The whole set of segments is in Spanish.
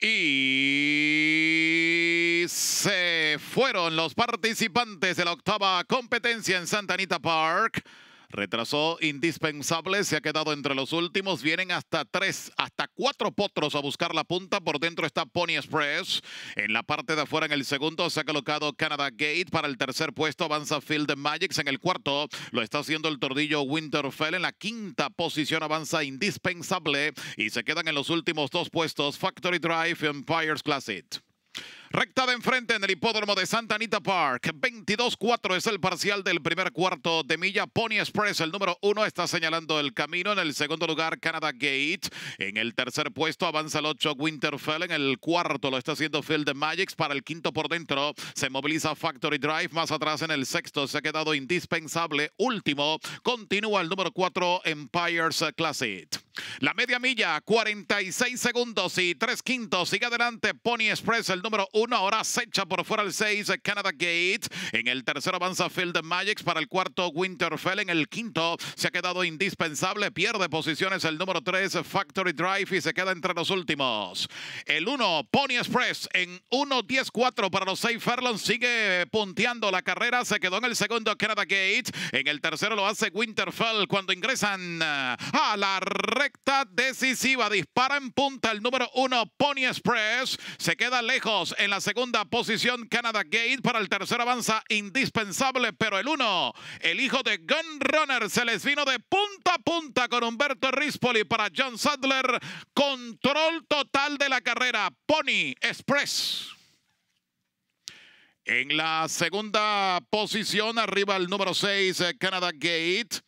Y se fueron los participantes de la octava competencia en Santa Anita Park. Retrasó indispensable, se ha quedado entre los últimos. Vienen hasta tres, hasta cuatro potros a buscar la punta. Por dentro está Pony Express. En la parte de afuera, en el segundo, se ha colocado Canada Gate. Para el tercer puesto avanza Field Magics. En el cuarto lo está haciendo el tordillo Winterfell. En la quinta posición avanza indispensable. Y se quedan en los últimos dos puestos Factory Drive y Empires Classic. Recta de enfrente en el hipódromo de Santa Anita Park. 22-4 es el parcial del primer cuarto de milla. Pony Express, el número uno, está señalando el camino. En el segundo lugar, Canada Gate. En el tercer puesto avanza el 8 Winterfell. En el cuarto lo está haciendo Field Magics. Para el quinto por dentro se moviliza Factory Drive. Más atrás en el sexto se ha quedado indispensable. Último continúa el número cuatro Empires Classic. La media milla, 46 segundos y 3 quintos. Sigue adelante Pony Express, el número 1. Ahora se por fuera el 6, Canada Gate. En el tercero avanza Field Magic para el cuarto Winterfell. En el quinto se ha quedado indispensable. Pierde posiciones el número 3, Factory Drive, y se queda entre los últimos. El 1, Pony Express, en 1.10.4 para los 6 furlongs. Sigue punteando la carrera. Se quedó en el segundo Canada Gate. En el tercero lo hace Winterfell cuando ingresan eh, a la red decisiva. Dispara en punta el número uno, Pony Express. Se queda lejos en la segunda posición, Canada Gate. Para el tercer avanza indispensable, pero el uno, el hijo de Gun Runner, se les vino de punta a punta con Humberto Rispoli para John Sadler. Control total de la carrera, Pony Express. En la segunda posición, arriba el número 6, eh, Canada Gate.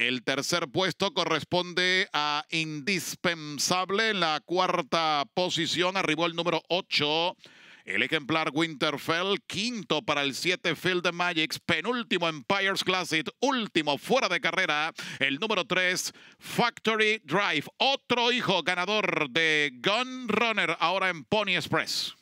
El tercer puesto corresponde a Indispensable. La cuarta posición arribó el número 8. El ejemplar Winterfell, quinto para el 7 Field de Magics, penúltimo Empires Classic, último fuera de carrera, el número 3 Factory Drive, otro hijo ganador de Gun Runner ahora en Pony Express.